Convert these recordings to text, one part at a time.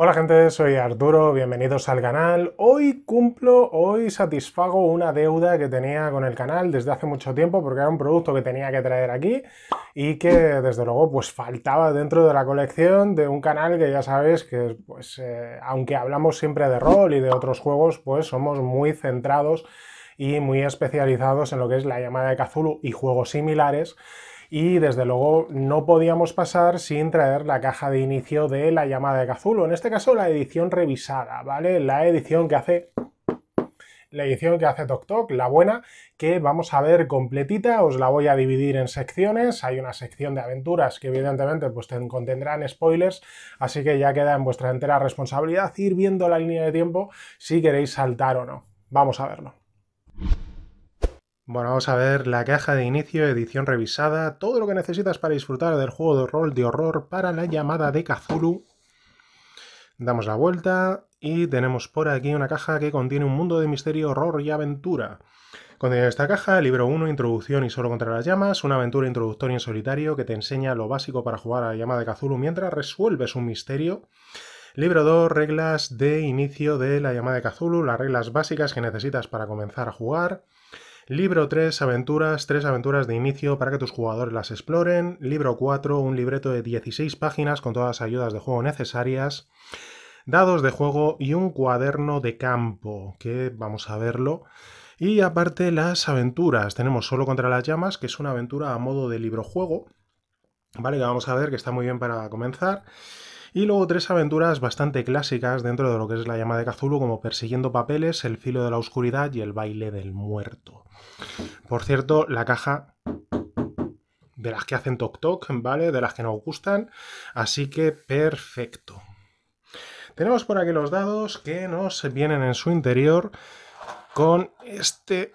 Hola gente, soy Arturo, bienvenidos al canal. Hoy cumplo, hoy satisfago una deuda que tenía con el canal desde hace mucho tiempo porque era un producto que tenía que traer aquí y que desde luego pues faltaba dentro de la colección de un canal que ya sabéis que pues eh, aunque hablamos siempre de rol y de otros juegos pues somos muy centrados y muy especializados en lo que es la llamada de Cthulhu y juegos similares y desde luego no podíamos pasar sin traer la caja de inicio de la llamada de Cazulo, en este caso la edición revisada, ¿vale? La edición que hace la edición que hace Tok Tok, la buena, que vamos a ver completita, os la voy a dividir en secciones, hay una sección de aventuras que evidentemente pues contendrán spoilers, así que ya queda en vuestra entera responsabilidad ir viendo la línea de tiempo si queréis saltar o no. Vamos a verlo. Bueno, vamos a ver la caja de inicio, edición revisada, todo lo que necesitas para disfrutar del juego de rol de horror para la llamada de Cthulhu. Damos la vuelta y tenemos por aquí una caja que contiene un mundo de misterio, horror y aventura. Contiene esta caja, libro 1, introducción y solo contra las llamas, una aventura introductoria en solitario que te enseña lo básico para jugar a la llamada de Cthulhu mientras resuelves un misterio. Libro 2, reglas de inicio de la llamada de Cthulhu, las reglas básicas que necesitas para comenzar a jugar. Libro 3, aventuras, 3 aventuras de inicio para que tus jugadores las exploren. Libro 4, un libreto de 16 páginas con todas las ayudas de juego necesarias. Dados de juego y un cuaderno de campo, que vamos a verlo. Y aparte las aventuras. Tenemos Solo contra las llamas, que es una aventura a modo de libro juego. Vale, que vamos a ver que está muy bien para comenzar. Y luego tres aventuras bastante clásicas dentro de lo que es la llama de Cthulhu, como Persiguiendo Papeles, El Filo de la Oscuridad y El Baile del Muerto. Por cierto, la caja de las que hacen toc toc, ¿vale? De las que nos gustan. Así que perfecto. Tenemos por aquí los dados que nos vienen en su interior con este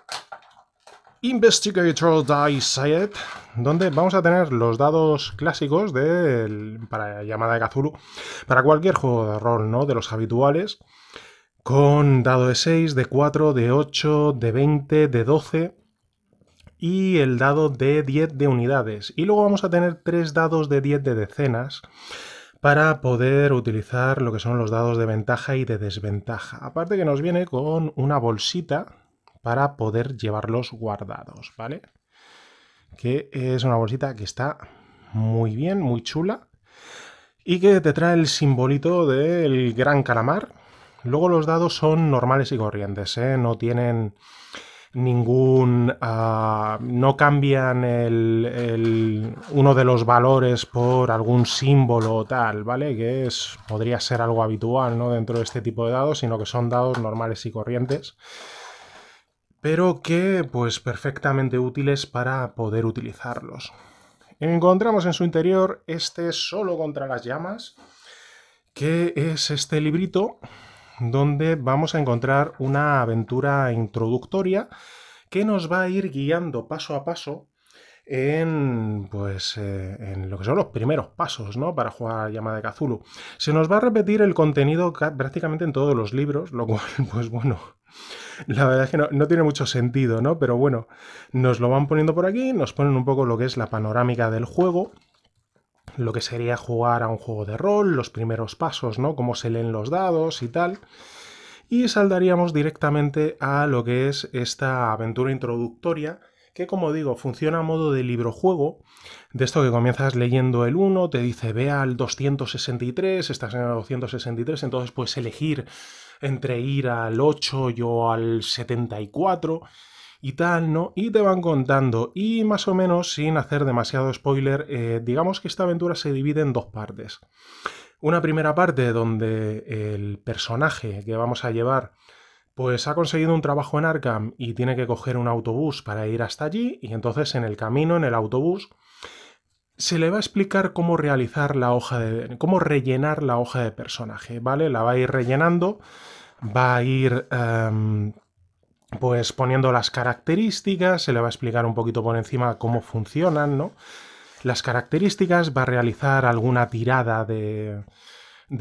Investigator Die Sayed, donde vamos a tener los dados clásicos de, para llamada de Kazulu, para cualquier juego de rol, ¿no? De los habituales, con dado de 6, de 4, de 8, de 20, de 12 y el dado de 10 de unidades. Y luego vamos a tener tres dados de 10 de decenas para poder utilizar lo que son los dados de ventaja y de desventaja. Aparte que nos viene con una bolsita para poder llevarlos guardados, ¿vale? Que es una bolsita que está muy bien, muy chula y que te trae el simbolito del gran calamar. Luego los dados son normales y corrientes, ¿eh? no tienen ningún... Ah, no cambian uno de los valores por algún símbolo o tal, ¿vale? Que es, podría ser algo habitual ¿no? dentro de este tipo de dados, sino que son dados normales y corrientes pero que pues perfectamente útiles para poder utilizarlos. Encontramos en su interior este Solo contra las llamas, que es este librito donde vamos a encontrar una aventura introductoria que nos va a ir guiando paso a paso en, pues, eh, en lo que son los primeros pasos ¿no? para jugar Llama de cazulo Se nos va a repetir el contenido prácticamente en todos los libros, lo cual, pues bueno, la verdad es que no, tiene mucho sentido, ¿no? Pero bueno, nos lo van poniendo por aquí, nos ponen un poco lo que es la panorámica del juego, lo que sería jugar a un juego de rol, los primeros pasos, ¿no? Cómo se leen los dados y tal. Y saldaríamos directamente a lo que es esta aventura introductoria, que como digo, funciona a modo de libro-juego, de esto que comienzas leyendo el 1, te dice ve al 263, estás en el 263, entonces puedes elegir entre ir al 8 yo al 74 y tal, ¿no? Y te van contando. Y más o menos, sin hacer demasiado spoiler, eh, digamos que esta aventura se divide en dos partes. Una primera parte donde el personaje que vamos a llevar pues ha conseguido un trabajo en Arkham y tiene que coger un autobús para ir hasta allí y entonces en el camino, en el autobús, se le va a explicar cómo realizar la hoja de... cómo rellenar la hoja de personaje, ¿vale? La va a ir rellenando va a ir em, pues poniendo las características, se le va a explicar un poquito por encima cómo funcionan, Las características, va a realizar alguna tirada de,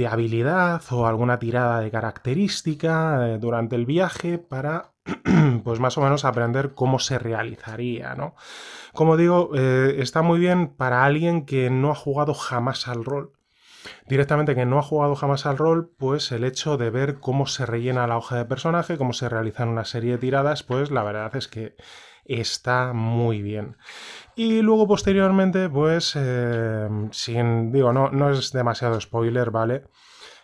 habilidad o alguna tirada de característica eh, durante el viaje para, pues más o menos, aprender cómo se realizaría, ¿no? Como digo, eh, está muy bien para alguien que no ha jugado jamás al rol Directamente que no ha jugado jamás al rol, pues el hecho de ver cómo se rellena la hoja de personaje, cómo se realizan una serie de tiradas, pues la verdad es que está muy bien. Y luego posteriormente, pues, eh, sin, digo, no, no es demasiado spoiler, ¿vale?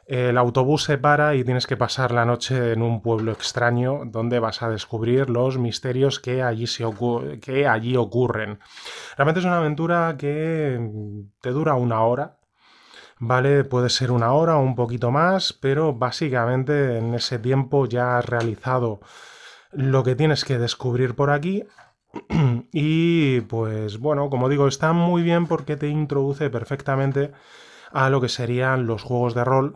el autobús se para y tienes que pasar la noche en un pueblo extraño donde vas a descubrir los misterios que allí, se que allí ocurren. Realmente es una aventura que te dura una hora, ¿vale? Puede ser una hora o un poquito más, pero básicamente en ese tiempo ya has realizado lo que tienes que descubrir por aquí. Y pues bueno, como digo, está muy bien porque te introduce perfectamente a lo que serían los juegos de rol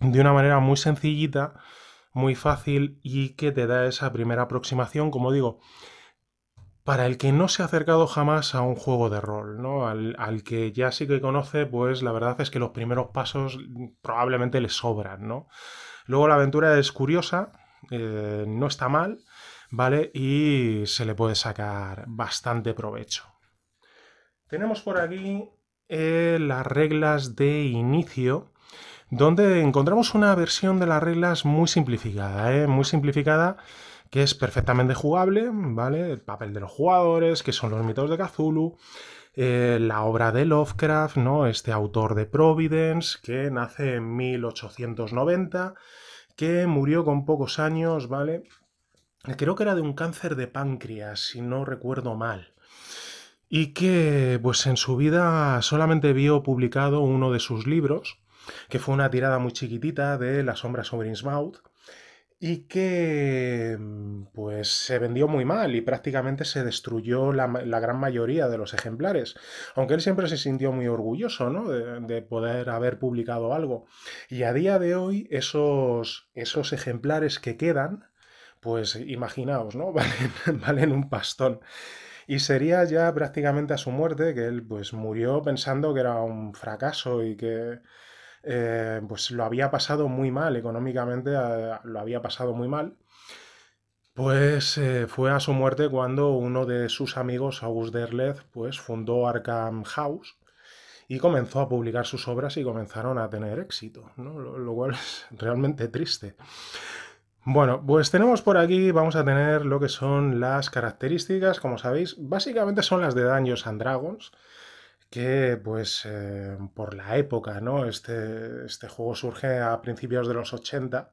de una manera muy sencillita, muy fácil y que te da esa primera aproximación, como digo, para el que no se ha acercado jamás a un juego de rol, ¿no? Al, que ya sí que conoce, pues la verdad es que los primeros pasos probablemente le sobran, ¿no? Luego la aventura es curiosa, eh, no está mal, ¿vale? Y se le puede sacar bastante provecho. Tenemos por aquí eh, las reglas de inicio, donde encontramos una versión de las reglas muy simplificada, ¿eh? Muy simplificada que es perfectamente jugable, ¿vale? El papel de los jugadores, que son los mitos de Cthulhu, eh, la obra de Lovecraft, ¿no? Este autor de Providence, que nace en 1890, que murió con pocos años, ¿vale? Creo que era de un cáncer de páncreas, si no recuerdo mal y que pues en su vida solamente vio publicado uno de sus libros, que fue una tirada muy chiquitita de La sombra sobre Innsmouth, y que mm, pues se vendió muy mal y prácticamente se destruyó la, gran mayoría de los ejemplares, aunque él siempre se sintió muy orgulloso ¿no? de, poder haber publicado algo. Y a día de hoy esos, esos ejemplares que quedan, pues imaginaos, ¿no? valen, valen un pastón. Y sería ya prácticamente a su muerte que él pues murió pensando que era un fracaso y que eh, pues lo había pasado muy mal económicamente, lo había pasado muy mal. Pues eh, fue a su muerte cuando uno de sus amigos, August Derleth, pues fundó Arkham House y comenzó a publicar sus obras y comenzaron a tener éxito, lo, cual es realmente triste. Bueno, pues tenemos por aquí, vamos a tener lo que son las características, como sabéis, básicamente son las de Dungeons and Dragons, que pues eh, por la época, ¿no? Este, este juego surge a principios de los 80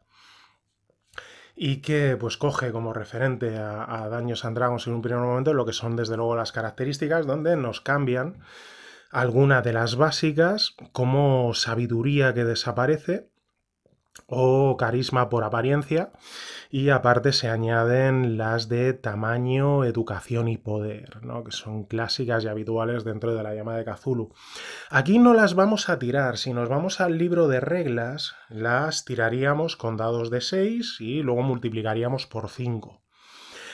y que pues coge como referente a, a Daños and Dragons en un primer momento lo que son desde luego las características donde nos cambian alguna de las básicas como sabiduría que desaparece o carisma por apariencia y aparte se añaden las de tamaño, educación y poder, ¿no? que son clásicas y habituales dentro de la llama de Cthulhu. Aquí no las vamos a tirar, si nos vamos al libro de reglas, las tiraríamos con dados de 6 y luego multiplicaríamos por 5.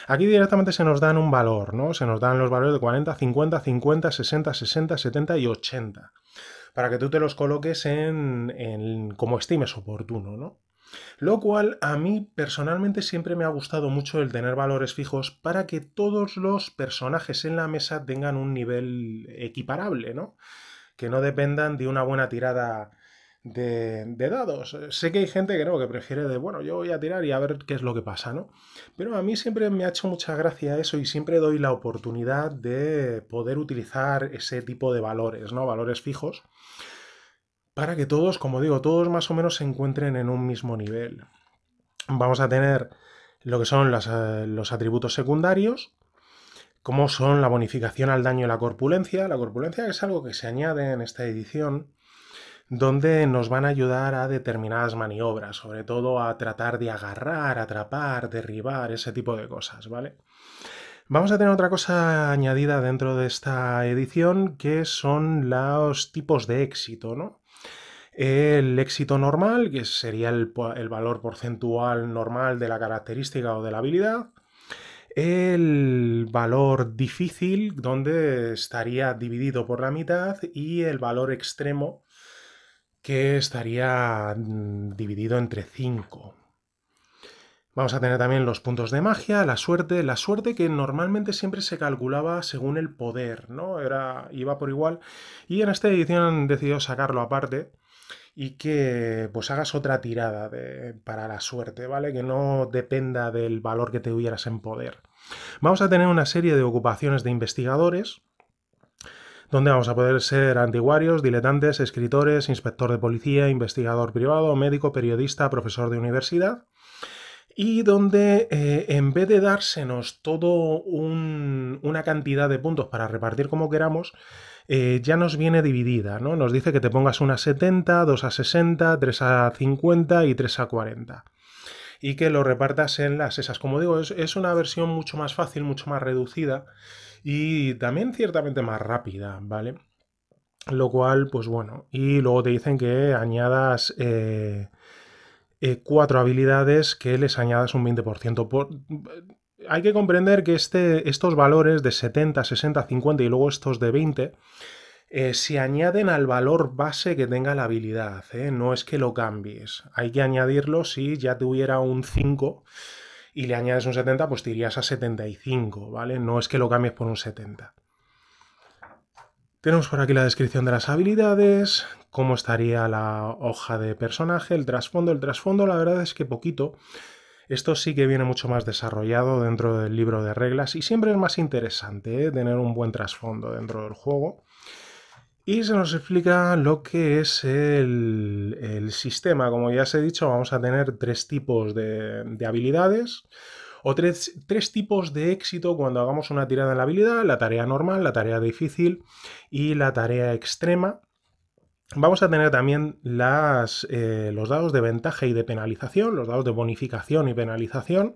Aquí directamente se nos dan un valor, ¿no? Se nos dan los valores de 40, 50, 50, 60, 60, 70 y 80 para que tú te los coloques en, en como estimes oportuno, ¿no? Lo cual a mí personalmente siempre me ha gustado mucho el tener valores fijos para que todos los personajes en la mesa tengan un nivel equiparable, ¿no? Que no dependan de una buena tirada de, dados. Sé que hay gente que no, que prefiere de, bueno, yo voy a tirar y a ver qué es lo que pasa, ¿no? Pero a mí siempre me ha hecho mucha gracia eso y siempre doy la oportunidad de poder utilizar ese tipo de valores, ¿no? Valores fijos, para que todos, como digo, todos más o menos se encuentren en un mismo nivel. Vamos a tener lo que son eh, los atributos secundarios, como son la bonificación al daño y la corpulencia. La corpulencia es algo que se añade en esta edición donde nos van a ayudar a determinadas maniobras, sobre todo a tratar de agarrar, atrapar, derribar, ese tipo de cosas, ¿vale? Vamos a tener otra cosa añadida dentro de esta edición, que son los tipos de éxito, ¿no? El éxito normal, que sería el, el valor porcentual normal de la característica o de la habilidad, el valor difícil, donde estaría dividido por la mitad, y el valor extremo, que estaría mm, dividido entre 5. Vamos a tener también los puntos de magia, la suerte, la suerte que normalmente siempre se calculaba según el poder, ¿no? Era, iba por igual. Y en esta edición han decidido sacarlo aparte y que pues hagas otra tirada para la suerte, ¿vale? Que no dependa del valor que te hubieras en poder. Vamos a tener una serie de ocupaciones de investigadores, donde vamos a poder ser antiguarios, diletantes, escritores, inspector de policía, investigador privado, médico, periodista, profesor de universidad y donde eh, en vez de dársenos toda una cantidad de puntos para repartir como queramos, eh, ya nos viene dividida, ¿no? Nos dice que te pongas una 70, 2 a 60, 3 a 50 y 3 a 40. Y que lo repartas en las esas. Como digo, es una versión mucho más fácil, mucho más reducida y también ciertamente más rápida, ¿vale? Lo cual, pues bueno, y luego te dicen que añadas eh, eh, cuatro habilidades que les añadas un 20%. hay que comprender que este, estos valores de 70, 60, 50 y luego estos de 20 eh, se añaden al valor base que tenga la habilidad, no es que lo cambies. Hay que añadirlo si ya tuviera un 5 y le añades un 70, pues te irías a 75, ¿vale? No es que lo cambies por un 70. Tenemos por aquí la descripción de las habilidades, cómo estaría la hoja de personaje, el trasfondo. El trasfondo, la verdad es que poquito. Esto sí que viene mucho más desarrollado dentro del libro de reglas y siempre es más interesante ¿eh? tener un buen trasfondo dentro del juego. Y se nos explica lo que es el, sistema. Como ya os he dicho, vamos a tener tres tipos de, habilidades o tres, tipos de éxito cuando hagamos una tirada en la habilidad, la tarea normal, la tarea difícil y la tarea extrema. Vamos a tener también las, eh, los dados de ventaja y de penalización, los dados de bonificación y penalización,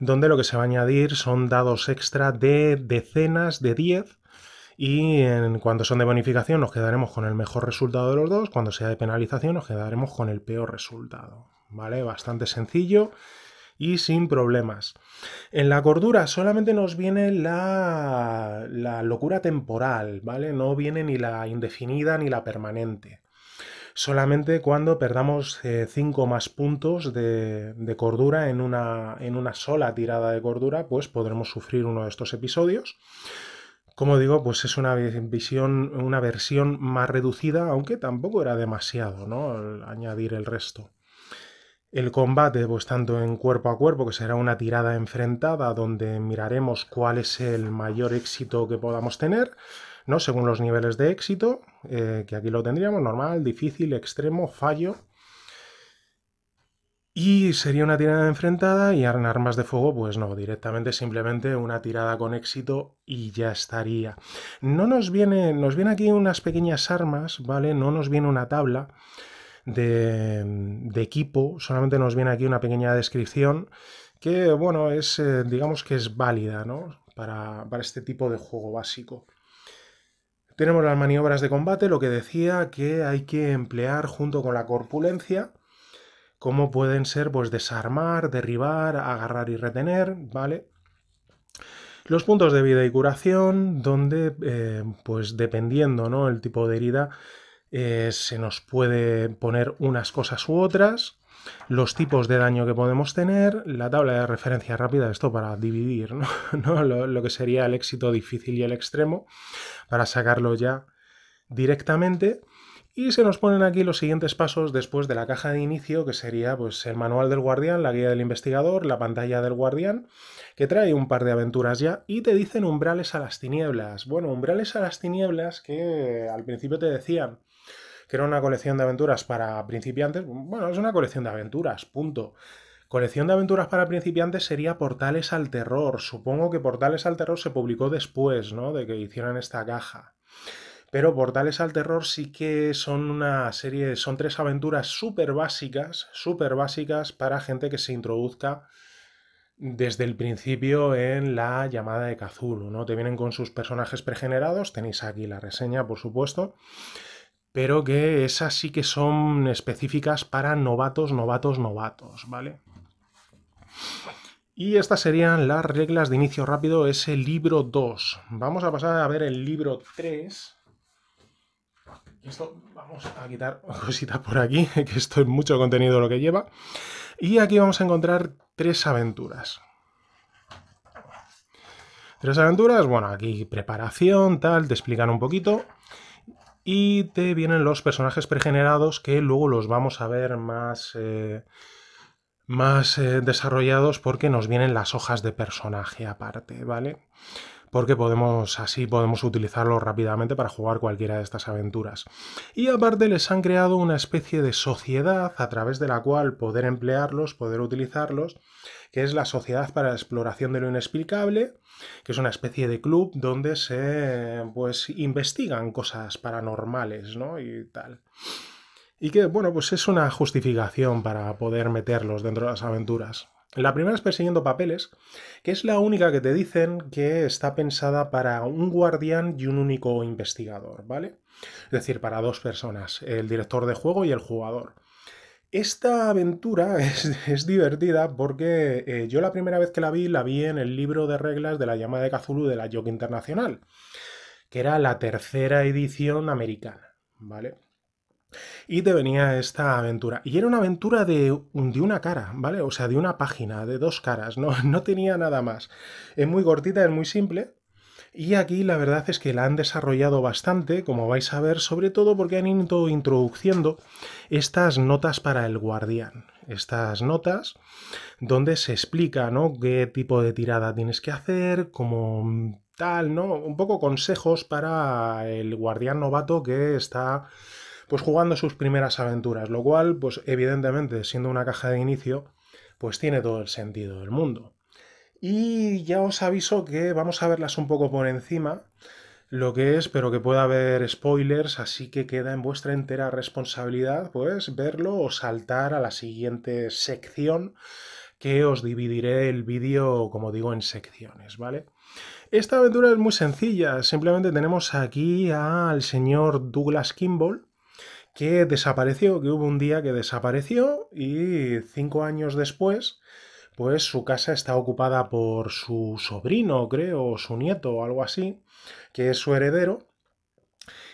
donde lo que se va a añadir son dados extra de decenas de 10 y en, cuando son de bonificación nos quedaremos con el mejor resultado de los dos, cuando sea de penalización nos quedaremos con el peor resultado. ¿Vale? Bastante sencillo y sin problemas. En la cordura solamente nos viene la, locura temporal, ¿vale? No viene ni la indefinida ni la permanente solamente cuando perdamos 5 eh, más puntos de, cordura en una, en una, sola tirada de cordura, pues podremos sufrir uno de estos episodios como digo, pues es una visión, una versión más reducida, aunque tampoco era demasiado, ¿no? añadir el resto. El combate, pues tanto en cuerpo a cuerpo, que será una tirada enfrentada, donde miraremos cuál es el mayor éxito que podamos tener, ¿no? Según los niveles de éxito, eh, que aquí lo tendríamos, normal, difícil, extremo, fallo. Y sería una tirada enfrentada y armas de fuego, pues no, directamente simplemente una tirada con éxito y ya estaría. No nos viene, nos viene aquí unas pequeñas armas, ¿vale? No nos viene una tabla de, equipo, solamente nos viene aquí una pequeña descripción que, bueno, es, eh, digamos que es válida, ¿no? Para, para este tipo de juego básico. Tenemos las maniobras de combate, lo que decía que hay que emplear junto con la corpulencia cómo pueden ser pues, desarmar, derribar, agarrar y retener, ¿vale? Los puntos de vida y curación, donde, eh, pues dependiendo ¿no? el tipo de herida, eh, se nos puede poner unas cosas u otras, los tipos de daño que podemos tener, la tabla de referencia rápida, esto para dividir ¿no? ¿no? lo, que sería el éxito difícil y el extremo, para sacarlo ya directamente. Y se nos ponen aquí los siguientes pasos después de la caja de inicio, que sería pues, el manual del guardián, la guía del investigador, la pantalla del guardián, que trae un par de aventuras ya, y te dicen umbrales a las tinieblas. Bueno, umbrales a las tinieblas que al principio te decían que era una colección de aventuras para principiantes. Bueno, es una colección de aventuras, punto. Colección de aventuras para principiantes sería Portales al Terror. Supongo que Portales al Terror se publicó después, ¿no? De que hicieran esta caja. Pero Portales al Terror sí que son una serie, son tres aventuras súper básicas, súper básicas para gente que se introduzca desde el principio en la llamada de Cthulhu, ¿no? Te vienen con sus personajes pregenerados, tenéis aquí la reseña, por supuesto, pero que esas sí que son específicas para novatos, novatos, novatos, ¿vale? Y estas serían las reglas de inicio rápido, ese libro 2. Vamos a pasar a ver el libro 3. Esto, vamos a quitar cositas por aquí, que esto es mucho contenido lo que lleva. Y aquí vamos a encontrar tres aventuras. Tres aventuras, bueno, aquí preparación, tal, te explican un poquito. Y te vienen los personajes pregenerados que luego los vamos a ver más, eh, más eh, desarrollados porque nos vienen las hojas de personaje aparte, ¿vale? vale porque podemos, así podemos utilizarlo rápidamente para jugar cualquiera de estas aventuras. Y aparte les han creado una especie de sociedad a través de la cual poder emplearlos, poder utilizarlos, que es la Sociedad para la Exploración de lo Inexplicable, que es una especie de club donde se pues investigan cosas paranormales, ¿no? Y tal. Y que, bueno, pues es una justificación para poder meterlos dentro de las aventuras. La primera es persiguiendo papeles, que es la única que te dicen que está pensada para un guardián y un único investigador, ¿vale? Es decir, para dos personas, el director de juego y el jugador. Esta aventura es, divertida porque eh, yo la primera vez que la vi la vi en el libro de reglas de la llamada de Cthulhu de la Yoke Internacional, que era la tercera edición americana, ¿vale? Y te venía esta aventura. Y era una aventura de, de, una cara, ¿vale? O sea, de una página, de dos caras, ¿no? tenía nada más. Es muy cortita, es muy simple. Y aquí la verdad es que la han desarrollado bastante, como vais a ver, sobre todo porque han ido introduciendo estas notas para el guardián. Estas notas donde se explica, ¿no? Qué tipo de tirada tienes que hacer, como tal, ¿no? Un poco consejos para el guardián novato que está pues jugando sus primeras aventuras, lo cual, pues evidentemente, siendo una caja de inicio, pues tiene todo el sentido del mundo. Y ya os aviso que vamos a verlas un poco por encima, lo que es, pero que pueda haber spoilers, así que queda en vuestra entera responsabilidad, pues, verlo o saltar a la siguiente sección, que os dividiré el vídeo, como digo, en secciones, ¿vale? Esta aventura es muy sencilla, simplemente tenemos aquí al señor Douglas Kimball, que desapareció, que hubo un día que desapareció y cinco años después, pues su casa está ocupada por su sobrino, creo, o su nieto o algo así, que es su heredero,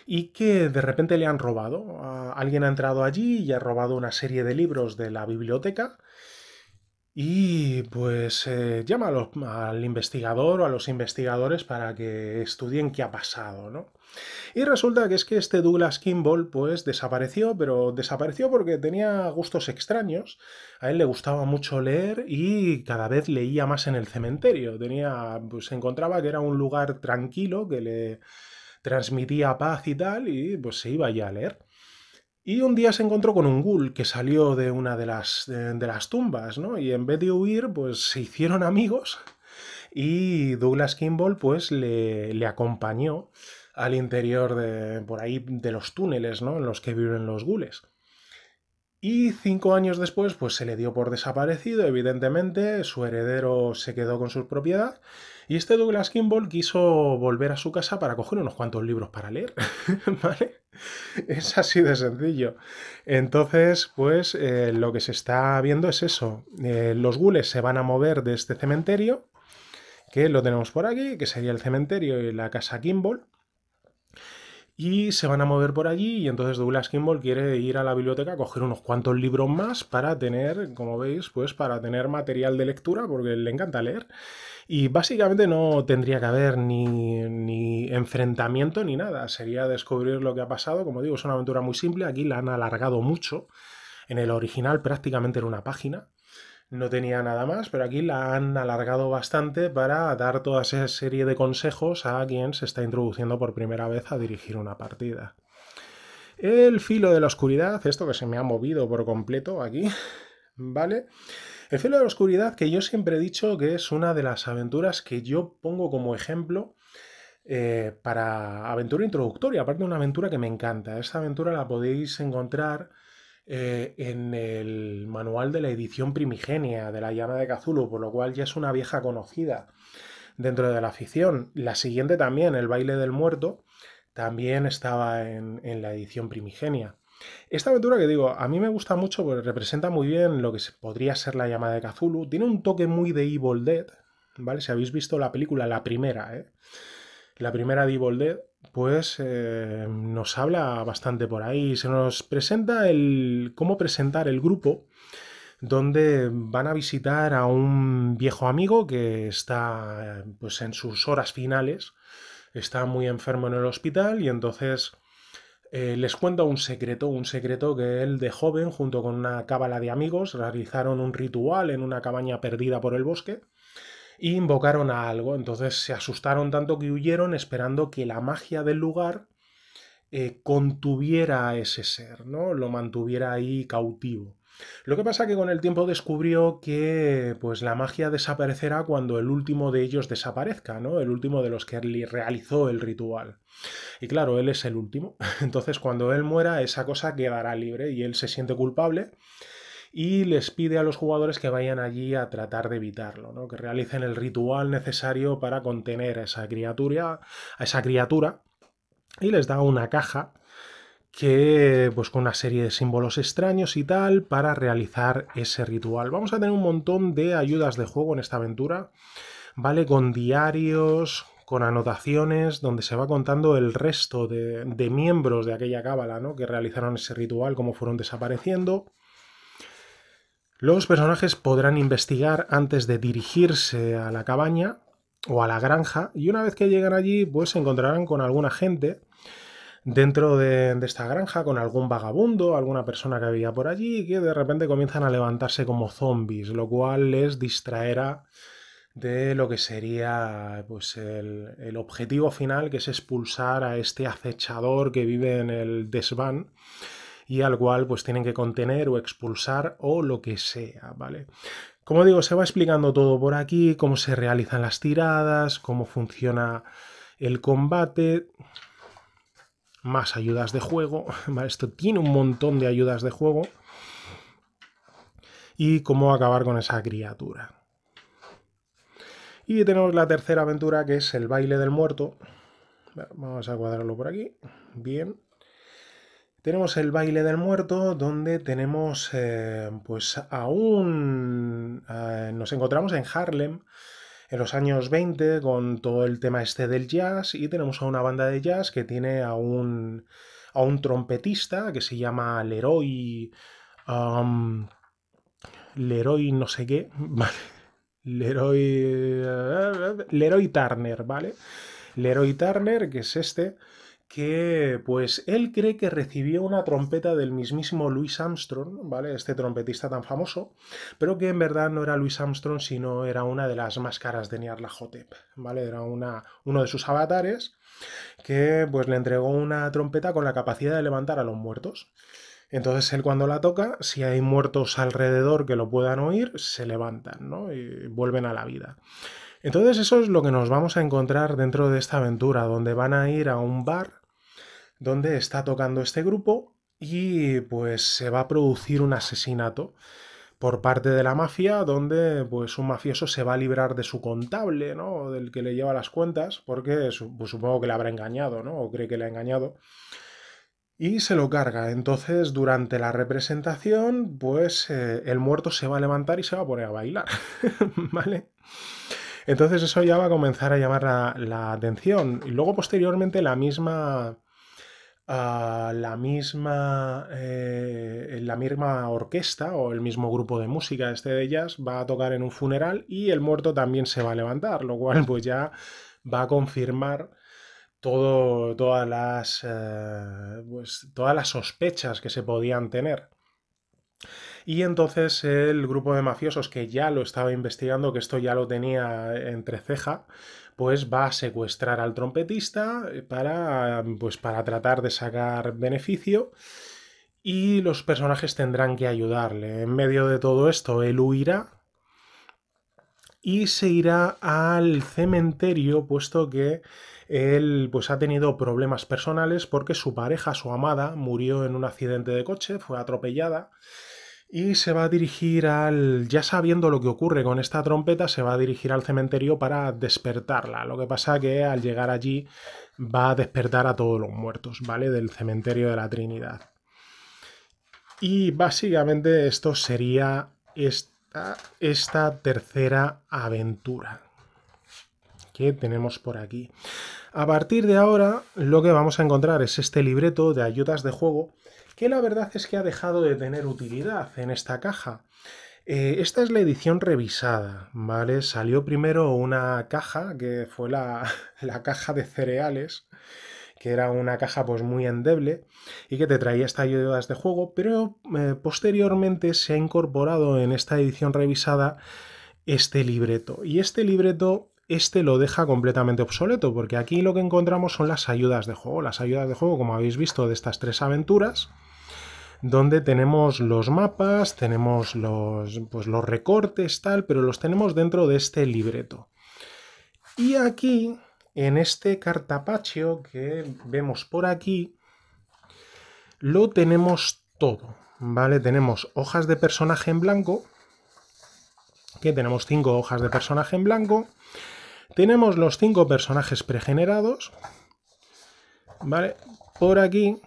y que de repente le han robado. alguien ha entrado allí y ha robado una serie de libros de la biblioteca. Y pues llama al investigador o a los investigadores para que estudien qué ha pasado, ¿no? Y resulta que es que este Douglas Kimball pues desapareció, pero desapareció porque tenía gustos extraños. A él le gustaba mucho leer y cada vez leía más en el cementerio. Tenía, pues, se encontraba que era un lugar tranquilo que le transmitía paz y tal y pues se iba ya a leer. Y un día se encontró con un ghoul que salió de una de las, las tumbas, ¿no? Y en vez de huir, pues se hicieron amigos y Douglas Kimball pues le, le acompañó al interior de, por ahí, de los túneles, ¿no? En los que viven los gules. Y cinco años después, pues se le dio por desaparecido, evidentemente, su heredero se quedó con su propiedad, y este Douglas Kimball quiso volver a su casa para coger unos cuantos libros para leer, Es así de sencillo. Entonces, pues eh, lo que se está viendo es eso, eh, los gules se van a mover de este cementerio, que lo tenemos por aquí, que sería el cementerio y la casa Kimball, y se van a mover por allí y entonces Douglas Kimball quiere ir a la biblioteca a coger unos cuantos libros más para tener, como veis, pues para tener material de lectura porque le encanta leer. Y básicamente no tendría que haber ni, ni enfrentamiento ni nada, sería descubrir lo que ha pasado, como digo, es una aventura muy simple, aquí la han alargado mucho, en el original prácticamente era una página no tenía nada más, pero aquí la han alargado bastante para dar toda esa serie de consejos a quien se está introduciendo por primera vez a dirigir una partida. El filo de la oscuridad, esto que se me ha movido por completo aquí, ¿vale? El filo de la oscuridad que yo siempre he dicho que es una de las aventuras que yo pongo como ejemplo eh, para aventura introductoria, aparte de una aventura que me encanta. Esta aventura la podéis encontrar eh, en el manual de la edición primigenia de la llama de cazulo por lo cual ya es una vieja conocida dentro de la afición. La siguiente también, El baile del muerto, también estaba en, la edición primigenia. Esta aventura que digo, a mí me gusta mucho porque representa muy bien lo que podría ser la llama de Cthulhu. Tiene un toque muy de Evil Dead, ¿vale? Si habéis visto la película, la primera, ¿eh? La primera de Evil Dead, pues eh, nos habla bastante por ahí. Se nos presenta el cómo presentar el grupo donde van a visitar a un viejo amigo que está pues en sus horas finales, está muy enfermo en el hospital y entonces eh, les cuenta un secreto, un secreto que él de joven junto con una cábala de amigos realizaron un ritual en una cabaña perdida por el bosque invocaron a algo. Entonces se asustaron tanto que huyeron esperando que la magia del lugar eh, contuviera a ese ser, ¿no? Lo mantuviera ahí cautivo. Lo que pasa que con el tiempo descubrió que pues la magia desaparecerá cuando el último de ellos desaparezca, ¿no? El último de los que realizó el ritual. Y claro, él es el último. Entonces, cuando él muera, esa cosa quedará libre y él se siente culpable y les pide a los jugadores que vayan allí a tratar de evitarlo, ¿no? que realicen el ritual necesario para contener a esa criatura, a esa criatura y les da una caja que pues con una serie de símbolos extraños y tal para realizar ese ritual. Vamos a tener un montón de ayudas de juego en esta aventura, ¿vale? Con diarios, con anotaciones donde se va contando el resto de, de miembros de aquella cábala, ¿no? Que realizaron ese ritual, cómo fueron desapareciendo. Los personajes podrán investigar antes de dirigirse a la cabaña o a la granja y una vez que llegan allí pues se encontrarán con alguna gente dentro de, esta granja con algún vagabundo, alguna persona que había por allí, y que de repente comienzan a levantarse como zombies, lo cual les distraerá de lo que sería pues, el, el objetivo final, que es expulsar a este acechador que vive en el desván y al cual pues tienen que contener o expulsar o lo que sea, ¿vale? Como digo, se va explicando todo por aquí, cómo se realizan las tiradas, cómo funciona el combate, más ayudas de juego, Esto tiene un montón de ayudas de juego y cómo acabar con esa criatura. Y tenemos la tercera aventura que es el baile del muerto. Vamos a cuadrarlo por aquí. Bien. Tenemos el baile del muerto, donde tenemos eh, pues aún eh, nos encontramos en Harlem en los años 20 con todo el tema este del jazz y tenemos a una banda de jazz que tiene a un, a un trompetista que se llama Leroy... Leroy no sé qué, ¿vale? Leroy... Eh, Leroy Turner, ¿vale? Leroy Turner, que es este, que pues él cree que recibió una trompeta del mismísimo Louis Armstrong, ¿vale? Este trompetista tan famoso, pero que en verdad no era Louis Armstrong, sino era una de las máscaras de Nyarlathotep, ¿vale? Era una, uno de sus avatares que pues le entregó una trompeta con la capacidad de levantar a los muertos. Entonces él cuando la toca, si hay muertos alrededor que lo puedan oír, se levantan, ¿no? Y vuelven a la vida. Entonces eso es lo que nos vamos a encontrar dentro de esta aventura, donde van a ir a un bar donde está tocando este grupo y pues se va a producir un asesinato por parte de la mafia, donde pues un mafioso se va a librar de su contable, ¿no? Del que le lleva las cuentas, porque pues, supongo que le habrá engañado, ¿no? O cree que le ha engañado. Y se lo carga. Entonces, durante la representación, pues eh, el muerto se va a levantar y se va a poner a bailar, ¿vale? Entonces eso ya va a comenzar a llamar la atención. Y luego, posteriormente, la misma la misma, eh, la misma orquesta o el mismo grupo de música este de ellas va a tocar en un funeral y el muerto también se va a levantar, lo cual pues ya va a confirmar todas, las, eh, pues, todas las sospechas que se podían tener. Y entonces el grupo de mafiosos que ya lo estaba investigando, que esto ya lo tenía entre ceja, pues va a secuestrar al trompetista eh, para, pues, para tratar de sacar beneficio y los personajes tendrán que ayudarle. En medio de todo esto, él huirá y se irá al cementerio, puesto que él pues, ha tenido problemas personales porque su pareja, su amada, murió en un accidente de coche, fue atropellada y se va a dirigir al, ya sabiendo lo que ocurre con esta trompeta, se va a dirigir al cementerio para despertarla. Lo que pasa que al llegar allí va a despertar a todos los muertos, ¿vale? Del cementerio de la Trinidad. Y básicamente esto sería esta, esta tercera aventura que tenemos por aquí. A partir de ahora lo que vamos a encontrar es este libreto de ayudas de juego que la verdad es que ha dejado de tener utilidad en esta caja. Eh, esta es la edición revisada, ¿vale? Salió primero una caja que fue la, caja de cereales, que era una caja pues muy endeble y que te traía estas ayudas de juego, pero eh, posteriormente se ha incorporado en esta edición revisada este libreto. Y este libreto, este lo deja completamente obsoleto, porque aquí lo que encontramos son las ayudas de juego. Las ayudas de juego, como habéis visto, de estas tres aventuras, donde tenemos los mapas, tenemos los, pues, los recortes, tal, pero los tenemos dentro de este libreto. Y aquí, en este cartapacho que vemos por aquí, lo tenemos todo, ¿vale? Tenemos hojas de personaje en blanco, que tenemos cinco hojas de personaje en blanco, tenemos los cinco personajes pregenerados, ¿vale? Por aquí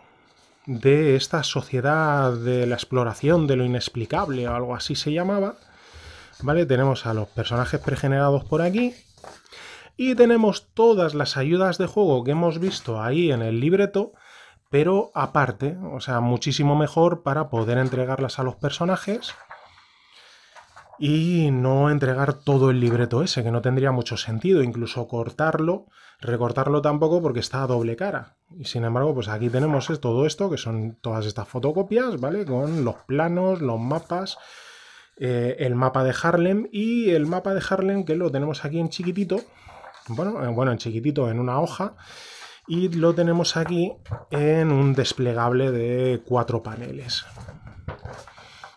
de esta sociedad de la exploración de lo inexplicable o algo así se llamaba. ¿Vale? Tenemos a los personajes pregenerados por aquí. Y tenemos todas las ayudas de juego que hemos visto ahí en el libreto, pero aparte, o sea, muchísimo mejor para poder entregarlas a los personajes y no entregar todo el libreto ese, que no tendría mucho sentido, incluso cortarlo, recortarlo tampoco porque está a doble cara. Y sin embargo, pues aquí tenemos todo esto, que son todas estas fotocopias, ¿vale? Con los planos, los mapas, eh, el mapa de Harlem y el mapa de Harlem que lo tenemos aquí en chiquitito, bueno, eh, bueno, en chiquitito, en una hoja, y lo tenemos aquí en un desplegable de cuatro paneles.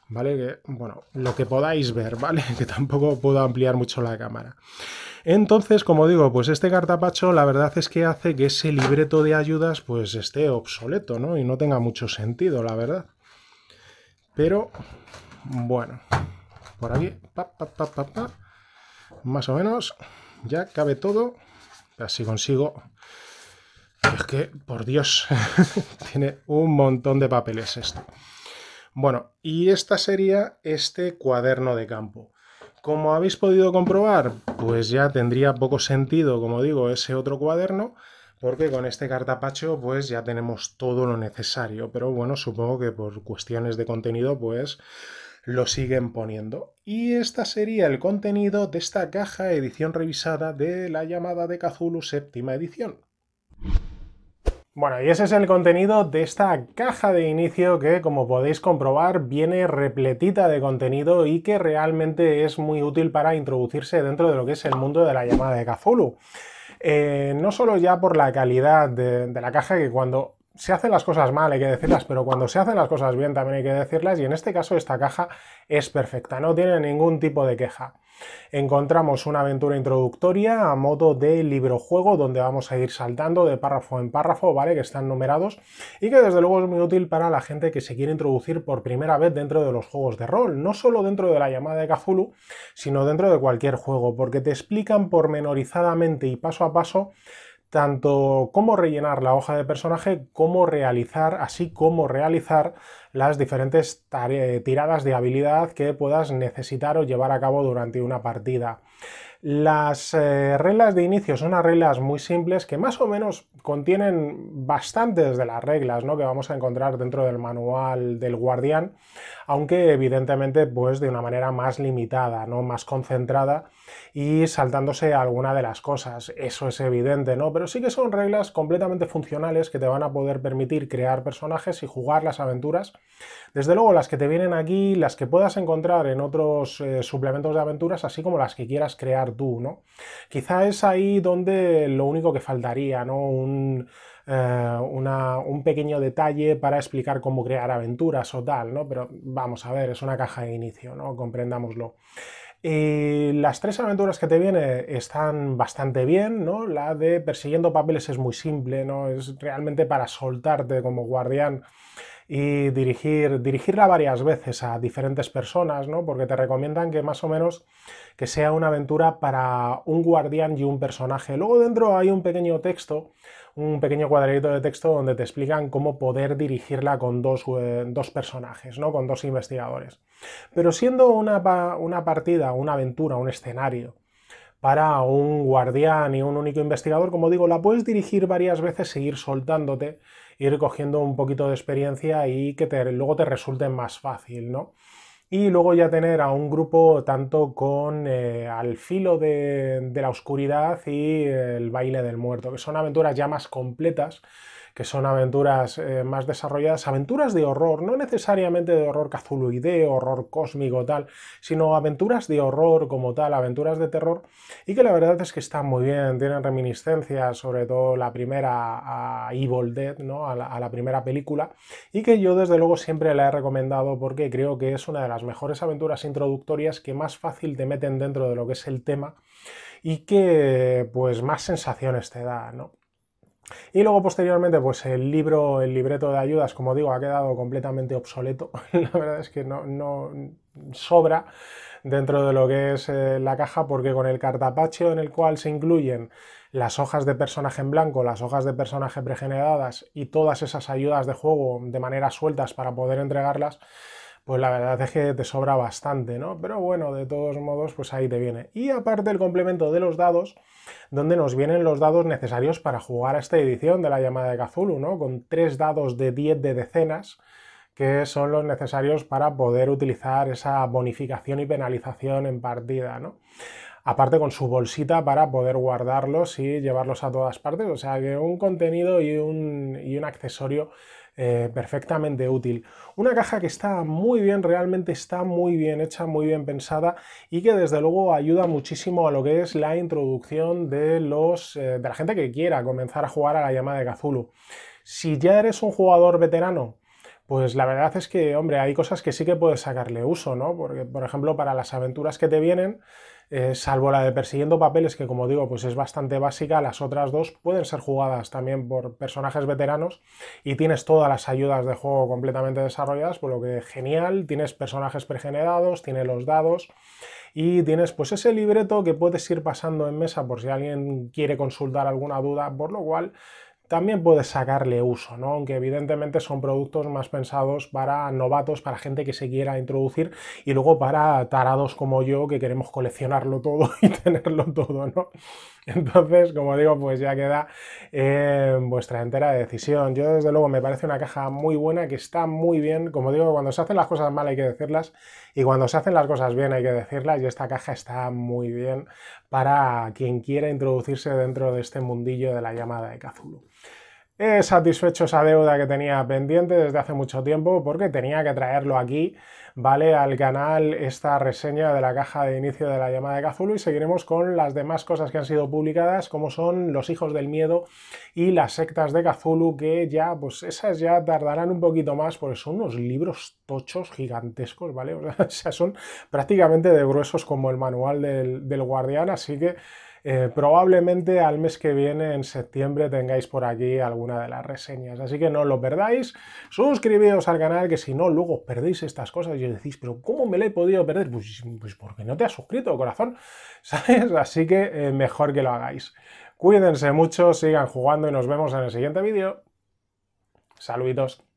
¿vale? Que, bueno, lo que podáis ver, ¿vale? Que tampoco puedo ampliar mucho la cámara. Entonces, como digo, pues este cartapacho la verdad es que hace que ese libreto de ayudas pues esté obsoleto, ¿no? Y no tenga mucho sentido, la verdad. Pero, bueno, por aquí, más o menos, ya cabe todo. Así consigo es que, por Dios, tiene un montón de papeles esto. Bueno, y esta sería este cuaderno de campo. Como habéis podido comprobar, pues ya tendría poco sentido, como digo, ese otro cuaderno, porque con este cartapacho pues ya tenemos todo lo necesario, pero bueno, supongo que por cuestiones de contenido pues lo siguen poniendo. Y esta sería el contenido de esta caja edición revisada de la llamada de Cthulhu séptima edición. Bueno, y ese es el contenido de esta caja de inicio que, como podéis comprobar, viene repletita de contenido y que realmente es muy útil para introducirse dentro de lo que es el mundo de la llamada de Cthulhu. Eh, no solo ya por la calidad de la caja, que cuando se hacen las cosas mal, hay que decirlas, pero cuando se hacen las cosas bien también hay que decirlas, y en este caso esta caja es perfecta, no tiene ningún tipo de queja. Encontramos una aventura introductoria a modo de librojuego donde vamos a ir saltando de párrafo en párrafo, ¿vale? Que están numerados y que desde luego es muy útil para la gente que se quiere introducir por primera vez dentro de los juegos de rol, no solo dentro de la llamada de Cthulhu, sino dentro de cualquier juego, porque te explican pormenorizadamente y paso a paso tanto cómo rellenar la hoja de personaje, cómo realizar, así como realizar las diferentes tiradas de habilidad que puedas necesitar o llevar a cabo durante una partida. Las eh, reglas de inicio son unas reglas muy simples que más o menos contienen bastantes de las reglas ¿no? que vamos a encontrar dentro del manual del guardián, aunque evidentemente pues de una manera más limitada, ¿no? más concentrada y saltándose alguna de las cosas. Eso es evidente, ¿no? Pero sí que son reglas completamente funcionales que te van a poder permitir crear personajes y jugar las aventuras. Desde luego, las que te vienen aquí, las que puedas encontrar en otros eh, suplementos de aventuras, así como las que quieras crear tú, ¿no? Quizá es ahí donde lo único que faltaría, ¿no? Un, eh, un pequeño detalle para explicar cómo crear aventuras o tal, ¿no? Pero vamos a ver, es una caja de inicio, ¿no? Comprendámoslo las tres aventuras que te vienen están bastante bien, ¿no? La de persiguiendo papeles es muy simple, ¿no? Es realmente para soltarte como guardián y dirigir, dirigirla varias veces a diferentes personas, ¿no? porque te recomiendan que más o menos que sea una aventura para un guardián y un personaje. Luego dentro hay un pequeño texto, un pequeño cuadradito de texto donde te explican cómo poder dirigirla con dos, eh, dos personajes, ¿no? con dos investigadores. Pero siendo una, una partida, una aventura, un escenario, para un guardián y un único investigador, como digo, la puedes dirigir varias veces seguir ir soltándote ir cogiendo un poquito de experiencia y que te, luego te resulte más fácil, ¿no? Y luego ya tener a un grupo tanto con eh, Al filo de la oscuridad y El baile del muerto, que son aventuras ya más completas que son aventuras eh, más desarrolladas, aventuras de horror, no necesariamente de horror cazuloideo, horror cósmico tal, sino aventuras de horror como tal, aventuras de terror, y que la verdad es que están muy bien, tienen reminiscencias, sobre todo la primera a Evil Dead, ¿no? a, la, a la primera película, y que yo desde luego siempre la he recomendado porque creo que es una de las mejores aventuras introductorias que más fácil te meten dentro de lo que es el tema y que pues más sensaciones te da, ¿no? Y luego posteriormente, pues el libro, el libreto de ayudas, como digo, ha quedado completamente obsoleto. la verdad es que no, sobra dentro de lo que es eh, la caja porque con el cartapacho en el cual se incluyen las hojas de personaje en blanco, las hojas de personaje pregeneradas y todas esas ayudas de juego de manera sueltas para poder entregarlas, pues la verdad es que te sobra bastante, ¿no? Pero bueno, de todos modos, pues ahí te viene. Y aparte el complemento de los dados, donde nos vienen los dados necesarios para jugar a esta edición de la llamada de Cthulhu, ¿no? Con tres dados de 10 de decenas, que son los necesarios para poder utilizar esa bonificación y penalización en partida, ¿no? Aparte con su bolsita para poder guardarlos y llevarlos a todas partes, o sea que un contenido y un, y un accesorio eh, perfectamente útil. Una caja que está muy bien, realmente está muy bien hecha, muy bien pensada y que desde luego ayuda muchísimo a lo que es la introducción de, los, eh, de la gente que quiera comenzar a jugar a la llamada de Cthulhu. Si ya eres un jugador veterano, pues la verdad es que, hombre, hay cosas que sí que puedes sacarle uso, ¿no? Porque, por ejemplo, para las aventuras que te vienen, eh, salvo la de persiguiendo papeles, que como digo, pues es bastante básica, las otras dos pueden ser jugadas también por personajes veteranos y tienes todas las ayudas de juego completamente desarrolladas, por lo que genial, tienes personajes pregenerados, tienes los dados y tienes pues ese libreto que puedes ir pasando en mesa por si alguien quiere consultar alguna duda, por lo cual también puedes sacarle uso, ¿no? aunque evidentemente son productos más pensados para novatos, para gente que se quiera introducir y luego para tarados como yo que queremos coleccionarlo todo y tenerlo todo, ¿no? Entonces, como digo, pues ya queda en eh, vuestra entera decisión. Yo, desde luego, me parece una caja muy buena, que está muy bien. Como digo, cuando se hacen las cosas mal hay que decirlas y cuando se hacen las cosas bien hay que decirlas y esta caja está muy bien para quien quiera introducirse dentro de este mundillo de la llamada de Cthulhu. He satisfecho esa deuda que tenía pendiente desde hace mucho tiempo porque tenía que traerlo aquí, ¿vale? Al canal esta reseña de la caja de inicio de la llamada de Cazulo y seguiremos con las demás cosas que han sido publicadas como son Los Hijos del Miedo y las sectas de Cazulu que ya, pues esas ya tardarán un poquito más porque son unos libros tochos gigantescos, ¿vale? O sea, son prácticamente de gruesos como el manual del, del guardián, así que eh, probablemente al mes que viene, en septiembre, tengáis por aquí alguna de las reseñas. Así que no lo perdáis. Suscribíos al canal, que si no, luego perdéis estas cosas y os decís, pero ¿cómo me lo he podido perder? Pues, pues, porque no te has suscrito, corazón. ¿Sabes? Así que eh, mejor que lo hagáis. Cuídense mucho, sigan jugando y nos vemos en el siguiente vídeo. Saluditos.